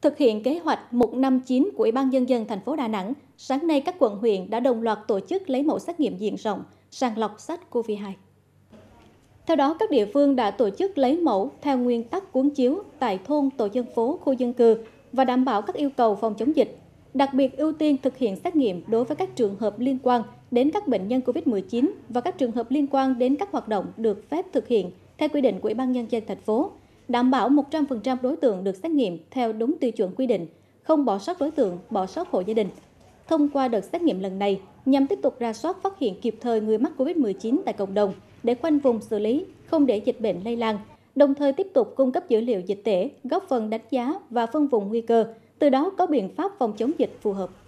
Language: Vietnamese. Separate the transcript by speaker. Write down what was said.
Speaker 1: Thực hiện kế hoạch 159 của Ủy ban Nhân dân thành phố Đà Nẵng, sáng nay các quận huyện đã đồng loạt tổ chức lấy mẫu xét nghiệm diện rộng, sàng lọc sách COVID-2. Theo đó, các địa phương đã tổ chức lấy mẫu theo nguyên tắc cuốn chiếu tại thôn, tổ dân phố, khu dân cư và đảm bảo các yêu cầu phòng chống dịch. Đặc biệt ưu tiên thực hiện xét nghiệm đối với các trường hợp liên quan đến các bệnh nhân COVID-19 và các trường hợp liên quan đến các hoạt động được phép thực hiện theo quy định của Ủy ban nhân dân thành phố đảm bảo 100% đối tượng được xét nghiệm theo đúng tiêu chuẩn quy định, không bỏ sót đối tượng, bỏ sót hộ gia đình. Thông qua đợt xét nghiệm lần này, nhằm tiếp tục ra soát phát hiện kịp thời người mắc COVID-19 tại cộng đồng để khoanh vùng xử lý, không để dịch bệnh lây lan, đồng thời tiếp tục cung cấp dữ liệu dịch tễ, góp phần đánh giá và phân vùng nguy cơ, từ đó có biện pháp phòng chống dịch phù hợp.